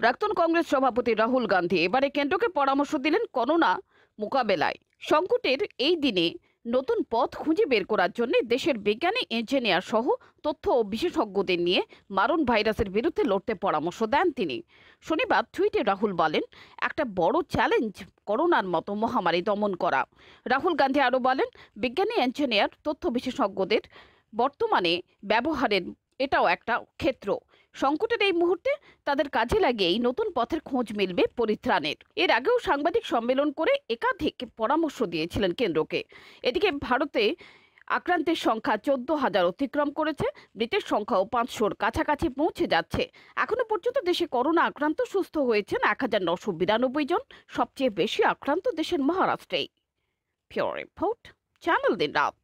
প্রাক্তন কংগ্রেস সভাপতি রাহুল গান্ধী এবারে কেন্দ্রকে পরামর্শ দিলেন করোনা মোকাবেলায় সংকটের এই দিনে নতুন পথ খুঁজে বের করার জন্য দেশের বিজ্ঞানী ইঞ্জিনিয়ার সহ তথ্য ও বিশেষজ্ঞদের নিয়ে মারণ ভাইরাসের বিরুদ্ধে লড়তে পরামর্শ দেন তিনি শনিবার টুইটে রাহুল বলেন একটা বড় চ্যালেঞ্জ করোনার মতো মহামারী দমন করা রাহুল গান্ধী আরও বলেন বিজ্ঞানী ইঞ্জিনিয়ার তথ্য বিশেষজ্ঞদের বর্তমানে ব্যবহারের এটাও একটা ক্ষেত্র সংকটের এই মুহূর্তে তাদের কাজে লাগিয়েই নতুন পথের খোঁজ মিলবে পরিত্রাণের এর আগেও সাংবাদিক সম্মেলন করে একাধিক পরামর্শ দিয়েছিলেন কেন্দ্রকে এদিকে ভারতে আক্রান্তের সংখ্যা চোদ্দ হাজার অতিক্রম করেছে মৃতের সংখ্যাও পাঁচশোর কাছাকাছি পৌঁছে যাচ্ছে এখনো পর্যন্ত দেশে করোনা আক্রান্ত সুস্থ হয়েছেন এক হাজার নশো বিরানব্বই জন সবচেয়ে বেশি আক্রান্ত দেশের মহারাষ্ট্রেই ফিওর রিপোর্ট চ্যানেল দিন রাত